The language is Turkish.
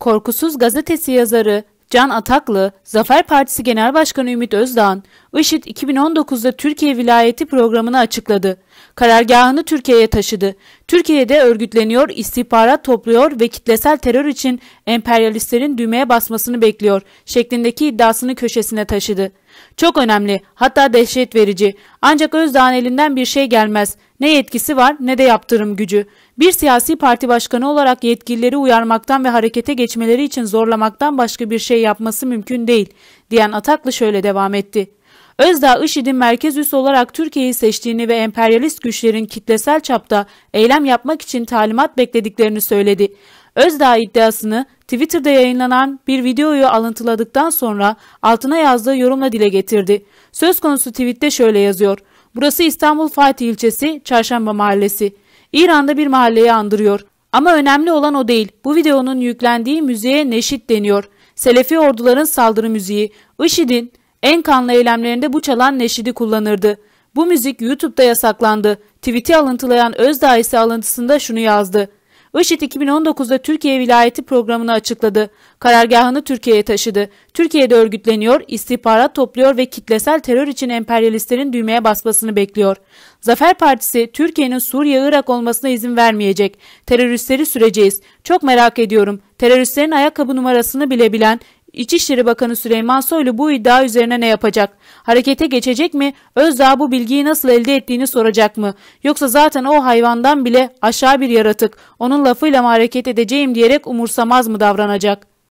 Korkusuz gazetesi yazarı Can Ataklı, Zafer Partisi Genel Başkanı Ümit Özdağ. IŞİD 2019'da Türkiye vilayeti programını açıkladı. Karargahını Türkiye'ye taşıdı. Türkiye'de örgütleniyor, istihbarat topluyor ve kitlesel terör için emperyalistlerin düğmeye basmasını bekliyor şeklindeki iddiasını köşesine taşıdı. Çok önemli, hatta dehşet verici. Ancak Özdağ'ın elinden bir şey gelmez. Ne yetkisi var ne de yaptırım gücü. Bir siyasi parti başkanı olarak yetkilileri uyarmaktan ve harekete geçmeleri için zorlamaktan başka bir şey yapması mümkün değil, diyen Ataklı şöyle devam etti. Özdağ IŞİD'in merkez üs olarak Türkiye'yi seçtiğini ve emperyalist güçlerin kitlesel çapta eylem yapmak için talimat beklediklerini söyledi. Özdağ iddiasını Twitter'da yayınlanan bir videoyu alıntıladıktan sonra altına yazdığı yorumla dile getirdi. Söz konusu tweette şöyle yazıyor. Burası İstanbul Fatih ilçesi Çarşamba Mahallesi. İran'da bir mahalleyi andırıyor. Ama önemli olan o değil. Bu videonun yüklendiği müziğe neşit deniyor. Selefi orduların saldırı müziği. IŞİD'in en kanlı eylemlerinde bu çalan neşidi kullanırdı. Bu müzik YouTube'da yasaklandı. Tweet'i alıntılayan Özdağ ise alıntısında şunu yazdı. IŞİD 2019'da Türkiye vilayeti programını açıkladı. Karargahını Türkiye'ye taşıdı. Türkiye'de örgütleniyor, istihbarat topluyor ve kitlesel terör için emperyalistlerin düğmeye basmasını bekliyor. Zafer Partisi Türkiye'nin Suriye-Irak olmasına izin vermeyecek. Teröristleri süreceğiz. Çok merak ediyorum. Teröristlerin ayakkabı numarasını bile bilen, İçişleri Bakanı Süleyman Soylu bu iddia üzerine ne yapacak? Harekete geçecek mi? Özdağ bu bilgiyi nasıl elde ettiğini soracak mı? Yoksa zaten o hayvandan bile aşağı bir yaratık. Onun lafıyla mı hareket edeceğim diyerek umursamaz mı davranacak?